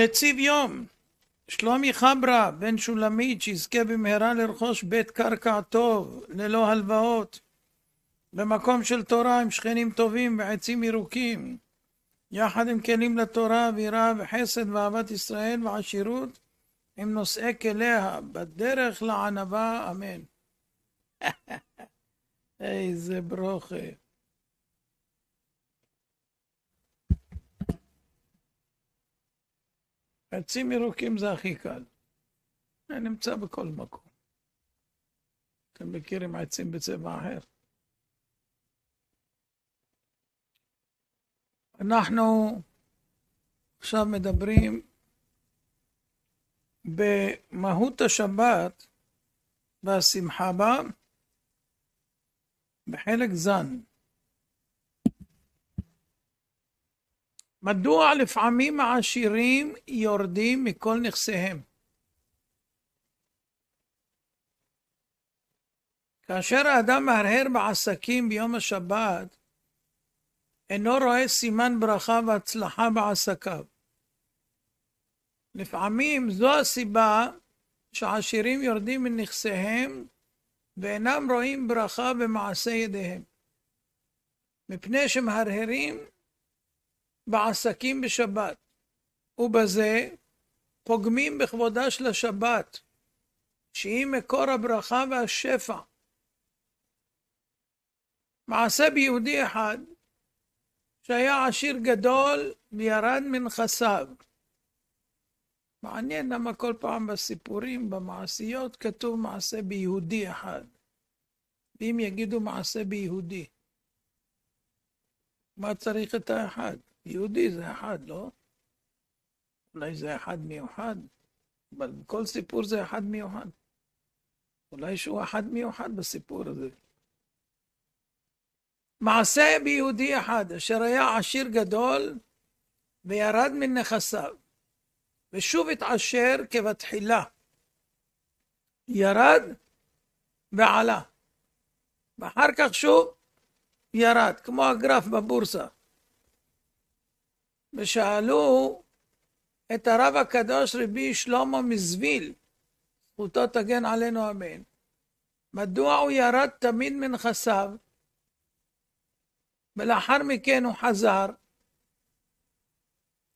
נציב יום, שלומי חברה, בן שולמית, שיזכה במהרה לרכוש בית קרקע טוב, ללא הלוואות, במקום של תורה עם שכנים טובים ועצים ירוקים, יחד עם כלים לתורה אווירה וחסד ואהבת ישראל ועשירות, עם נושאי כליה, בדרך לענווה, אמן. איזה ברוכה. עצים ירוקים זה הכי קל. זה נמצא בכל מקום. אתם מכירים עצים בצבע אחר. אנחנו עכשיו מדברים במהות השבת והשמחה בה בחלק זן. מדוע לפעמים העשירים יורדים מכל נכסיהם? כאשר האדם מהרהר בעסקים ביום השבת, אינו רואה סימן ברכה והצלחה בעסקיו. לפעמים זו הסיבה שעשירים יורדים מנכסיהם ואינם רואים ברכה במעשה ידיהם, מפני שמהרהרים בעסקים בשבת, ובזה פוגמים בכבודה של השבת, שהיא מקור הברכה והשפע. מעשה ביהודי אחד, שהיה עשיר גדול וירד מנכסיו. מעניין למה כל פעם בסיפורים, במעשיות, כתוב מעשה ביהודי אחד. ואם יגידו מעשה ביהודי, מה צריך את האחד? יהודי זה אחד, לא? אולי זה אחד מיוחד, אבל כל סיפור זה אחד מיוחד. אולי שהוא אחד מיוחד בסיפור הזה. מעשה ביהודי אחד, אשר היה עשיר גדול וירד מנכסיו, ושוב התעשר כבתחילה. ירד ועלה, ואחר כך שוב ירד, כמו הגרף בבורסה. ושאלו את הרב הקדוש רבי שלמה מזוויל, זכותו תגן עלינו אמן, מדוע הוא ירד תמיד מנכסיו, ולאחר מכן הוא חזר.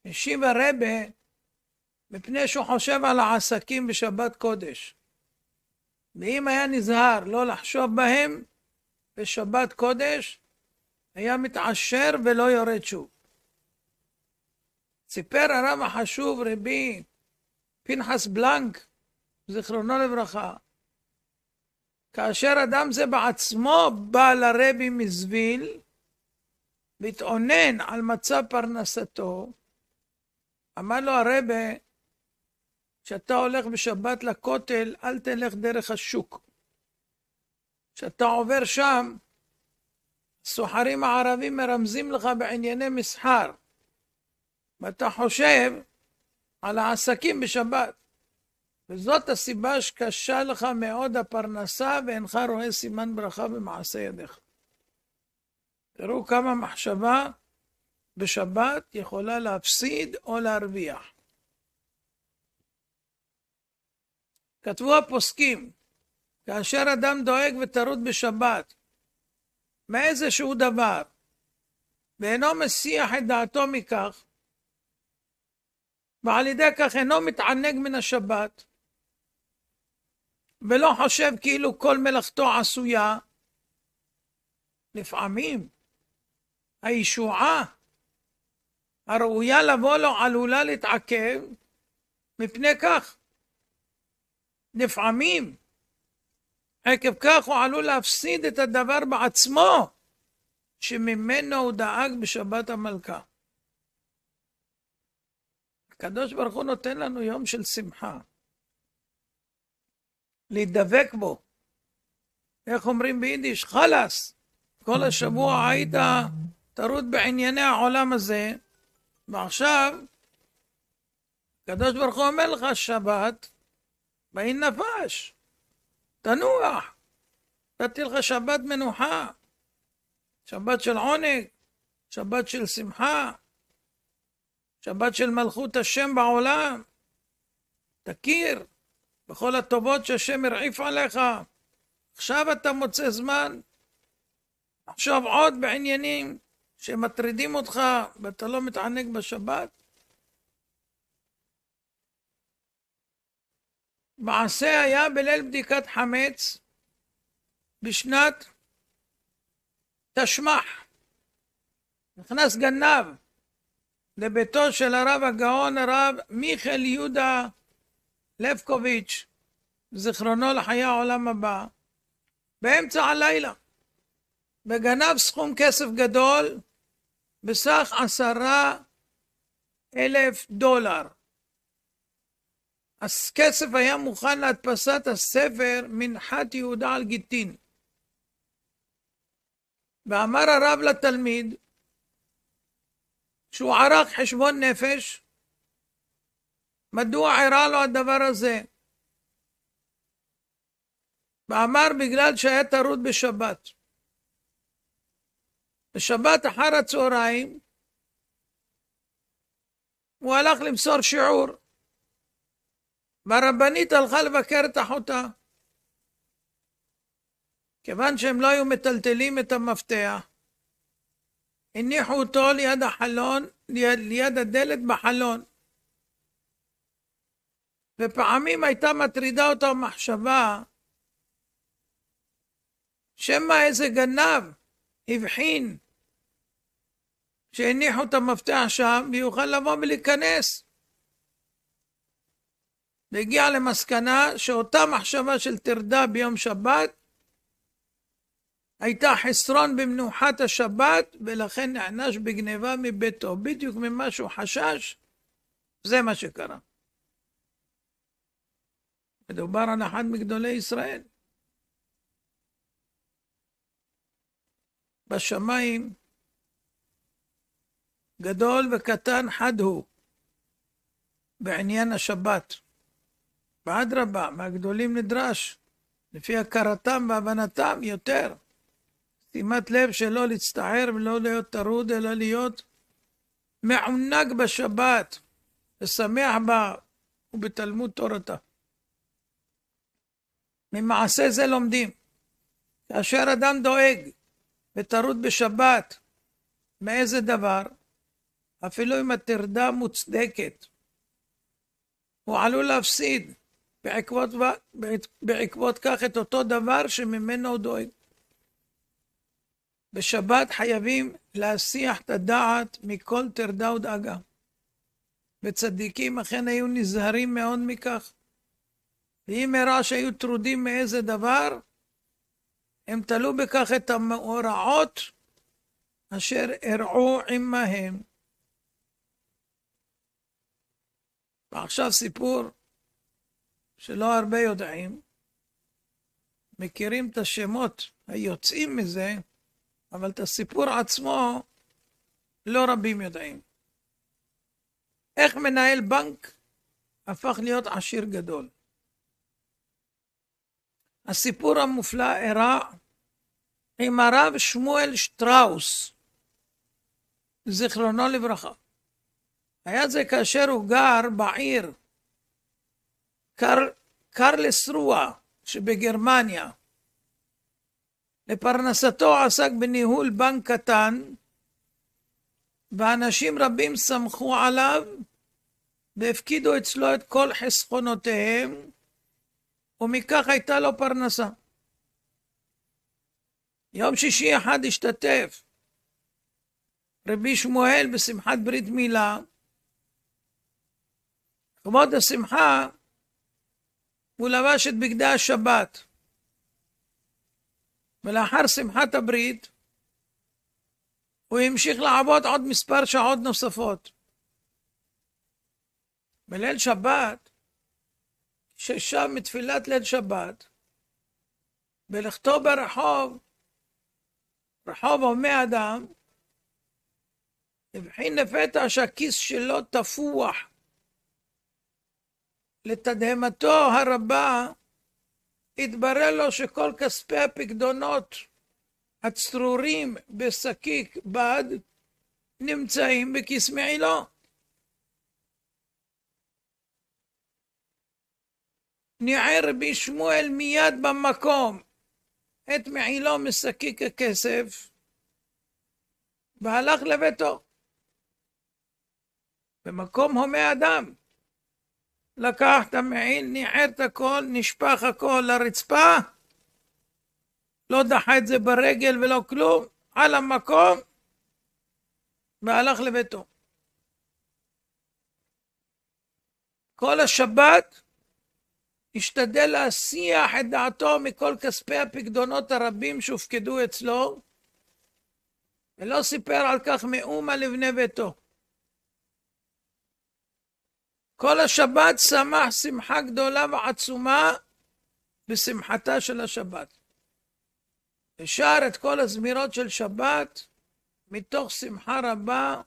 השיב הרבה מפני שהוא חושב על העסקים בשבת קודש. ואם היה נזהר לא לחשוב בהם בשבת קודש, היה מתעשר ולא יורד שוב. סיפר הרב החשוב רבי פנחס בלנק, זיכרונו לברכה, כאשר אדם זה בעצמו בא לרבי מזוויל, והתאונן על מצב פרנסתו, אמר לו הרבה, כשאתה הולך בשבת לכותל, אל תלך דרך השוק. כשאתה עובר שם, סוחרים הערבים מרמזים לך בענייני מסחר. ואתה חושב על העסקים בשבת. וזאת הסיבה שקשה לך מאוד הפרנסה ואינך רואה סימן ברכה במעשה ידיך. תראו כמה מחשבה בשבת יכולה להפסיד או להרוויח. כתבו הפוסקים, כאשר אדם דואג וטרוד בשבת מאיזשהו דבר, ואינו מסיח את דעתו מכך, ועל ידי כך אינו מתענג מן השבת, ולא חושב כאילו כל מלאכתו עשויה. לפעמים הישועה הראויה לבוא לו עלולה להתעכב מפני כך. לפעמים עקב כך הוא עלול להפסיד את הדבר בעצמו שממנו הוא דאג בשבת המלכה. הקדוש ברוך הוא נותן לנו יום של שמחה. להידבק בו. איך אומרים ביידיש? חלאס. כל השבוע היית טרוד בענייני העולם הזה, ועכשיו הקדוש ברוך הוא אומר לך שבת, באי נפש, תנוח, נתתי לך שבת מנוחה, שבת של עונג, שבת של שמחה, שבת של מלכות השם בעולם. תכיר בכל הטובות שהשם הרעיף עליך. עכשיו אתה מוצא זמן לחשוב עוד בעניינים שמטרידים אותך ואתה לא מתענג בשבת? מעשה היה בליל בדיקת חמץ בשנת תשמ"ח. נכנס גנב לביתו של הרב הגאון הרב מיכאל יהודה לבקוביץ', זיכרונו לחיי העולם הבא, באמצע הלילה, וגנב סכום כסף גדול בסך עשרה אלף דולר. הכסף היה מוכן להדפסת הספר מנחת יהודה על גיטין. ואמר הרב לתלמיד, שהוא ערך חשבון נפש, מדוע אירע לו הדבר הזה? ואמר בגלל שהיה טרוד בשבת. בשבת אחר הצהריים הוא הלך למסור שיעור, והרבנית הלכה לבקר את אחותה. כיוון שהם לא היו מטלטלים את המפתח, הניחו אותו ליד החלון, ליד, ליד הדלת בחלון. ופעמים הייתה מטרידה אותו המחשבה שמא איזה גנב הבחין שהניחו את המפתח שם ויוכל לבוא ולהיכנס. והגיע למסקנה שאותה מחשבה של טרדה ביום שבת הייתה חסרון במנוחת השבת, ולכן נענש בגניבה מביתו. בדיוק ממה שהוא חשש, זה מה שקרה. מדובר על אחד מגדולי ישראל. בשמיים גדול וקטן חד הוא בעניין השבת. ואדרבה, מהגדולים נדרש, לפי הכרתם והבנתם יותר. שימת לב שלא להצטער ולא להיות טרוד, אלא להיות מעונג בשבת, ושמח בה ובתלמוד תורתה. ממעשה זה לומדים. כאשר אדם דואג וטרוד בשבת, מאיזה דבר? אפילו אם הטרדה מוצדקת, הוא עלול להפסיד בעקבות, בעקבות כך את אותו דבר שממנו הוא דואג. בשבת חייבים להסיח את הדעת מכל טרדה ודאגה. וצדיקים אכן היו נזהרים מאוד מכך. ואם הראה שהיו טרודים מאיזה דבר, הם תלו בכך את המאורעות אשר אירעו עמהם. ועכשיו סיפור שלא הרבה יודעים, מכירים את השמות היוצאים מזה, אבל את הסיפור עצמו לא רבים יודעים. איך מנהל בנק הפך להיות עשיר גדול. הסיפור המופלא אירע עם הרב שמואל שטראוס, זיכרונו לברכה. היה זה כאשר הוא גר בעיר קר, קרלס רוע שבגרמניה. לפרנסתו עסק בניהול בנק קטן, ואנשים רבים סמכו עליו והפקידו אצלו את כל חסכונותיהם, ומכך הייתה לו פרנסה. יום שישי אחד השתתף רבי שמואל בשמחת ברית מילה. כבוד השמחה, הוא לבש את בגדי השבת. ולאחר שמחת הברית, הוא המשיך לעבוד עוד מספר שעות נוספות. בליל שבת, ששב מתפילת ליל שבת, בלכתו ברחוב, רחוב הומה אדם, הבחין לפתע שהכיס שלו תפוח. לתדהמתו הרבה, התברר לו שכל כספי הפקדונות הצרורים בשקיק בד נמצאים בכיס מעילו. ניער רבי שמואל מיד במקום את מעילו משקיק הכסף והלך לביתו. במקום הומה אדם. לקח את המעיל, ניער את הכל, נשפך הכל לרצפה, לא דחה את זה ברגל ולא כלום, על המקום, והלך לביתו. כל השבת השתדל להסיח את דעתו מכל כספי הפקדונות הרבים שהופקדו אצלו, ולא סיפר על כך מאומה לבני ביתו. כל השבת שמח שמחה גדולה ועצומה בשמחתה של השבת. ושר את כל הזמירות של שבת מתוך שמחה רבה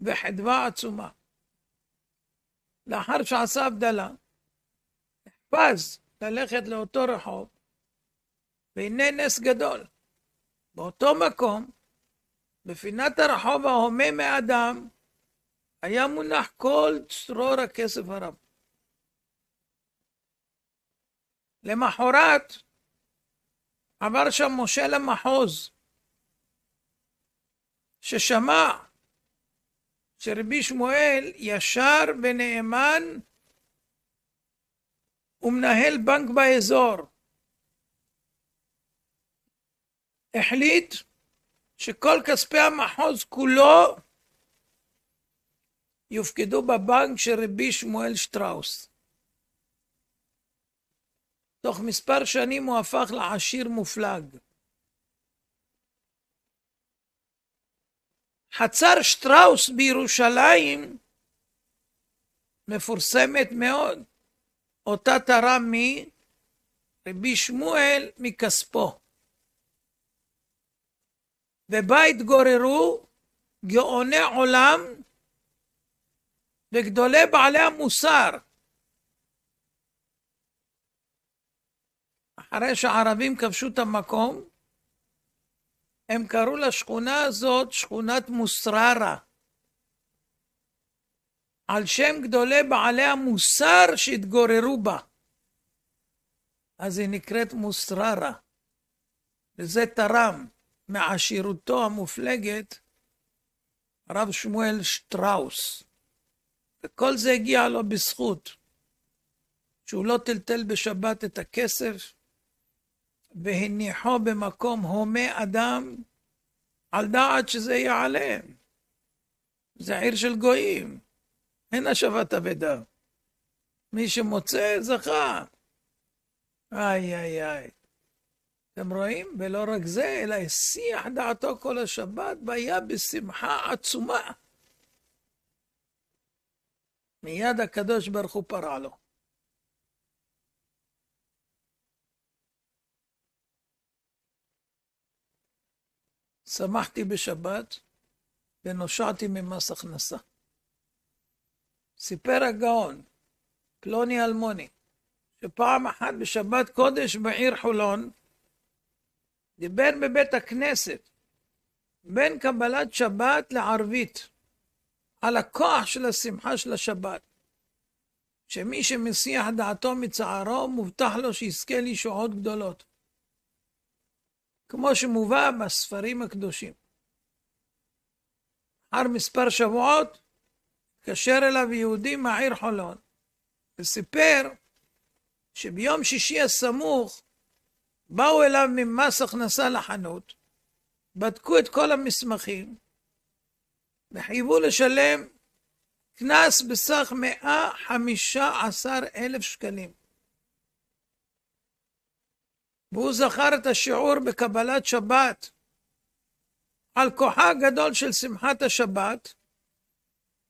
וחדווה עצומה. לאחר שעשה הבדלה, נחפז ללכת לאותו רחוב, והנה נס גדול. באותו מקום, בפינת הרחוב ההומה מאדם, היה מונח כל צרור הכסף הרב. למחרת עבר שם משה למחוז, ששמע שרבי שמואל ישר ונאמן ומנהל בנק באזור. החליט שכל כספי המחוז כולו יופקדו בבנק של רבי שמואל שטראוס. תוך מספר שנים הוא הפך לעשיר מופלג. חצר שטראוס בירושלים מפורסמת מאוד, אותה תרם מרבי שמואל מכספו. ובה התגוררו גאוני עולם וגדולי בעלי המוסר. אחרי שהערבים כבשו את המקום, הם קראו לשכונה הזאת שכונת מוסררה, על שם גדולי בעלי המוסר שהתגוררו בה. אז היא נקראת מוסררה, וזה תרם מעשירותו המופלגת רב שמואל שטראוס. וכל זה הגיע לו בזכות, שהוא לא טלטל בשבת את הכסף, והניחו במקום הומה אדם, על דעת שזה יעלה. זה עיר של גויים, אין השבת אבדה. מי שמוצא, זכה. איי, איי, איי. אתם רואים? ולא רק זה, אלא השיח דעתו כל השבת, והיה בשמחה עצומה. מיד הקדוש ברוך הוא פרע לו. שמחתי בשבת ונושעתי ממס הכנסה. סיפר הגאון, פלוני אלמוני, שפעם אחת בשבת קודש בעיר חולון, דיבר בבית הכנסת בין קבלת שבת לערבית. על הכוח של השמחה של השבת. שמי שמסיח דעתו מצערו, מובטח לו שיזכה לישועות גדולות. כמו שמובא בספרים הקדושים. אחר מספר שבועות, התקשר אליו יהודי מהעיר חולון, וסיפר שביום שישי הסמוך באו אליו ממס הכנסה לחנות, בדקו את כל המסמכים, וחייבו לשלם קנס בסך 115,000 שקלים. והוא זכר את השיעור בקבלת שבת על כוחה הגדול של שמחת השבת,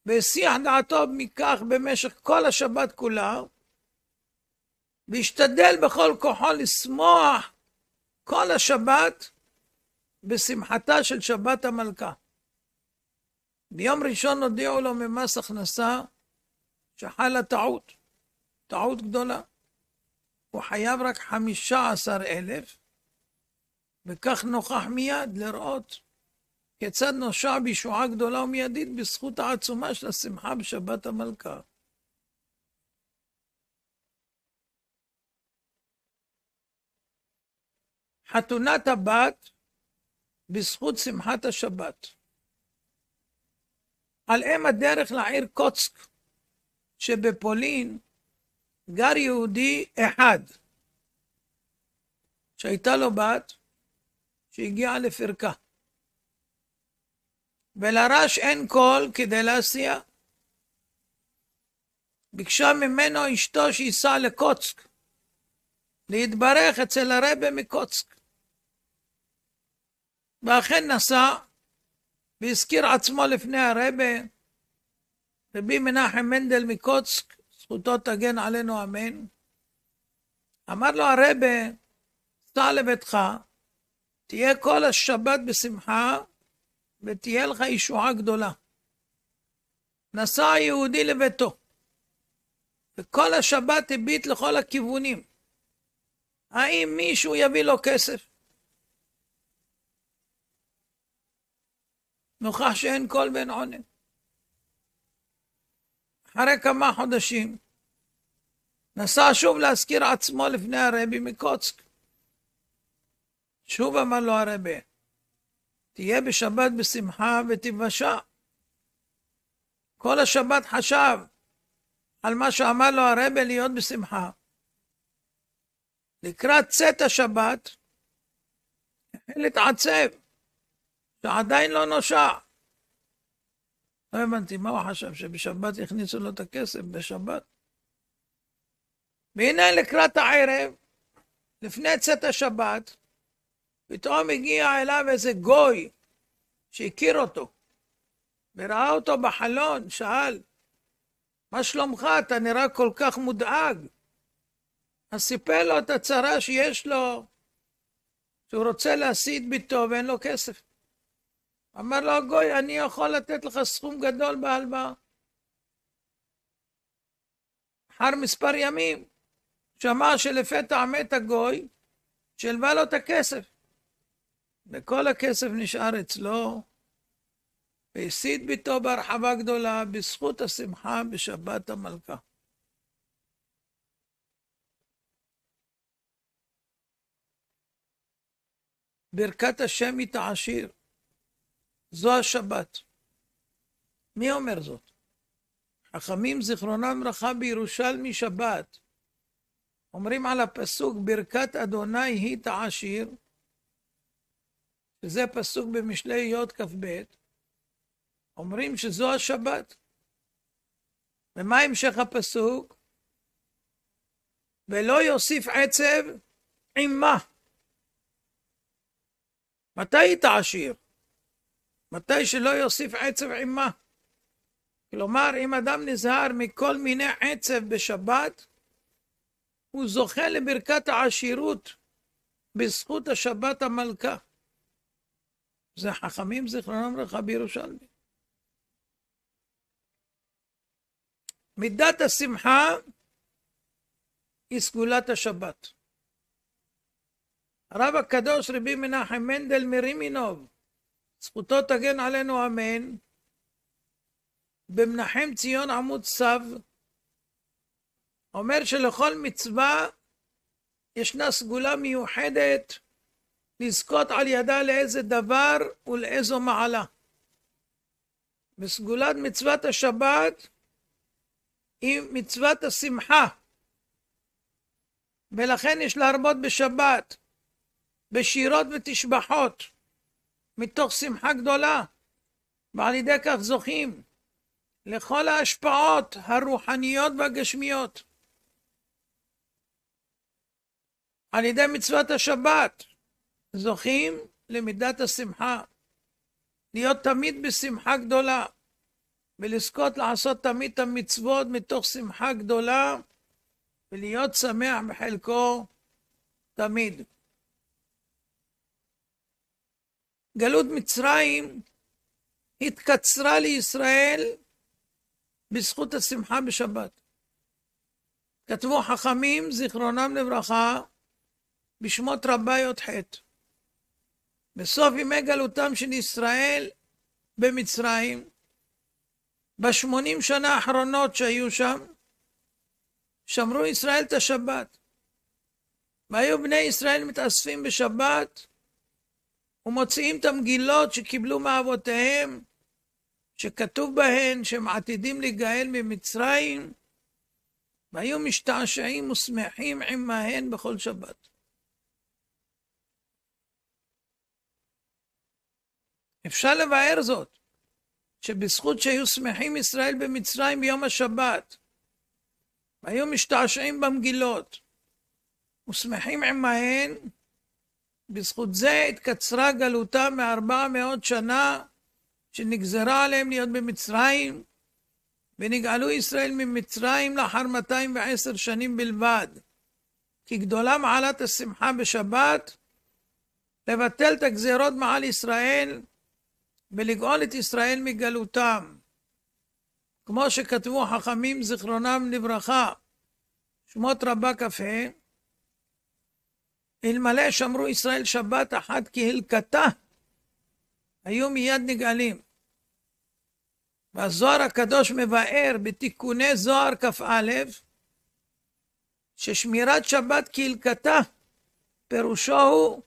והסיח דעתו מכך במשך כל השבת כולה, והשתדל בכל כוחו לשמוח כל השבת בשמחתה של שבת המלכה. ביום ראשון הודיעו לו ממס הכנסה שחלה טעות, טעות גדולה. הוא חייב רק 15,000, וכך נוכח מיד לראות כיצד נושע בישועה גדולה ומיידית בזכות העצומה של השמחה בשבת המלכה. חתונת הבת בזכות שמחת השבת. על אם הדרך לעיר קוצק, שבפולין גר יהודי אחד, שהייתה לו בת שהגיעה לפרקה. ולרש אין קול כדי להסיע. ביקשה ממנו אשתו שייסע לקוצק, להתברך אצל הרבה מקוצק. ואכן נסע והזכיר עצמו לפני הרבה, רבי מנחם מנדל מקוצק, זכותו תגן עלינו אמן, אמר לו הרבה, סע לביתך, תהיה כל השבת בשמחה, ותהיה לך ישועה גדולה. נסע היהודי לביתו, וכל השבת הביט לכל הכיוונים. האם מישהו יביא לו כסף? נוכח שאין קול ואין עונה. אחרי כמה חודשים, נסע שוב להזכיר עצמו לפני הרבי מקוצק. שוב אמר לו הרבי, תהיה בשבת בשמחה ותבשע. כל השבת חשב על מה שאמר לו הרבי להיות בשמחה. לקראת צאת השבת, החל להתעצב. שעדיין לא נושע. לא הבנתי, מה הוא חשב, שבשבת הכניסו לו את הכסף בשבת? והנה לקראת הערב, לפני צאת השבת, פתאום הגיע אליו איזה גוי שהכיר אותו, וראה אותו בחלון, שאל, מה שלומך? אתה נראה כל כך מודאג. אז סיפר לו את הצרה שיש לו, שהוא רוצה להסית ביתו ואין לו כסף. אמר לו הגוי, אני יכול לתת לך סכום גדול בהלוואה. אחר מספר ימים, שמע שלפתע מת הגוי, שהלווה לו את הכסף. וכל הכסף נשאר אצלו, והסית ביתו בהרחבה גדולה, בזכות השמחה בשבת המלכה. ברכת השם היא תעשיר. זו השבת. מי אומר זאת? חכמים זיכרונם ברכה בירושלמי שבת. אומרים על הפסוק ברכת אדוני היא תעשיר, שזה פסוק במשלי יוד כ"ב, אומרים שזו השבת. ומה המשך הפסוק? ולא יוסיף עצב עם מה? מתי היא תעשיר? מתי שלא יוסיף עצב עימה. כלומר, אם אדם נזהר מכל מיני עצב בשבת, הוא זוכה לברכת העשירות בזכות השבת המלכה. זה חכמים זיכרונם לברכה בירושלמי. מידת השמחה היא סגולת השבת. הרב הקדוש רבי מנחם מנדל מרימינוב זכותו תגן עלינו אמן. במנחם ציון עמוד סב, אומר שלכל מצווה ישנה סגולה מיוחדת לזכות על ידה לאיזה דבר ולאיזו מעלה. בסגולת מצוות השבת היא מצוות השמחה, ולכן יש להרבות בשבת, בשירות ותשבחות. מתוך שמחה גדולה, ועל ידי כך זוכים לכל ההשפעות הרוחניות והגשמיות. על ידי מצוות השבת זוכים למידת השמחה, להיות תמיד בשמחה גדולה, ולזכות לעשות תמיד את המצוות מתוך שמחה גדולה, ולהיות שמח בחלקו תמיד. גלות מצרים התקצרה לישראל בזכות השמחה בשבת. כתבו חכמים, זיכרונם לברכה, בשמות רבה י"ח. בסוף ימי גלותם של ישראל במצרים, בשמונים שנה האחרונות שהיו שם, שמרו ישראל את השבת. והיו בני ישראל מתאספים בשבת ומוציאים את המגילות שקיבלו מאבותיהם, שכתוב בהן שהם עתידים להיגאל ממצרים, והיו משתעשעים ושמחים עמהן בכל שבת. אפשר לבאר זאת, שבזכות שהיו שמחים ישראל במצרים ביום השבת, והיו משתעשעים במגילות, ושמחים עמהן, בזכות זה התקצרה גלותם מארבע מאות שנה שנגזרה עליהם להיות במצרים, ונגאלו ישראל ממצרים לאחר 210 שנים בלבד. כי גדולה מעלת השמחה בשבת, לבטל את הגזרות מעל ישראל ולגאול את ישראל מגלותם. כמו שכתבו חכמים זיכרונם לברכה, שמות רבה כ"ה, אלמלא שמרו ישראל שבת אחת כהלקתה, היו מיד נגאלים. והזוהר הקדוש מבאר בתיקוני זוהר כ"א, ששמירת שבת כהלקתה, פירושו הוא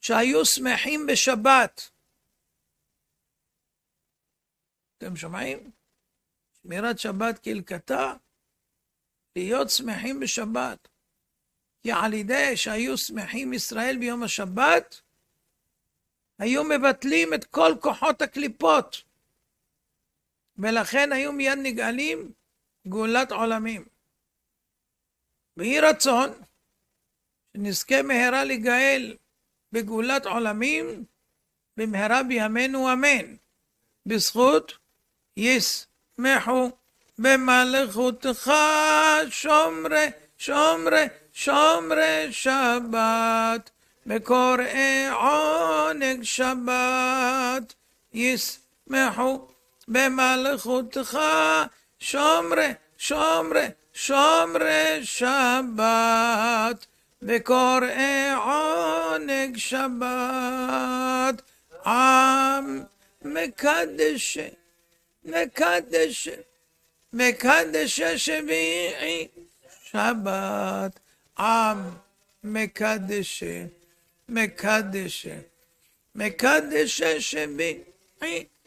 שהיו שמחים בשבת. אתם שומעים? שמירת שבת כהלקתה, להיות שמחים בשבת. כי ידי שהיו שמחים ישראל ביום השבת, היו מבטלים את כל כוחות הקליפות, ולכן היו מיד נגאלים גאולת עולמים. ויהי רצון שנזכה מהרה לגאל בגאולת עולמים במהרה בימינו אמן. בזכות ישמחו במלאכותך שומרי שומרי שומרי שבת, מקוראי עונג שבת, ישמחו במלכותך, שומרי, שומרי, שומרי שבת, מקוראי עונג שבת, עם מקדש, מקדש, מקדש שביעי שבת. עם מקדשה, מקדשה, מקדשה שבי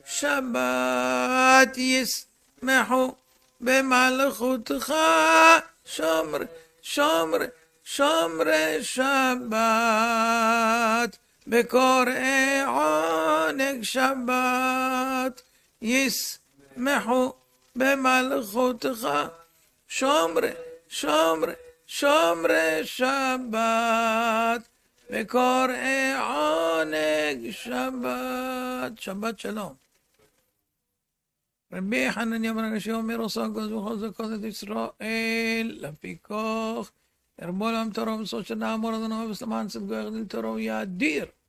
שבת ישמחו במלכותך שומר, שומר, שומרי שבת, בקוראי עונג שבת, ישמחו במלכותך שומרי, שומרי, שומרי שבת וקוראי עונג שבת, שבת שלום. רבי חנניה בן אנשי אומר עושה גוז וכל זכות את ישראל, לפיקוח, ירבו להם תורו בסוד שנה אמור אדונו ובסלמן סבגו יחדיל תורו יאדיר.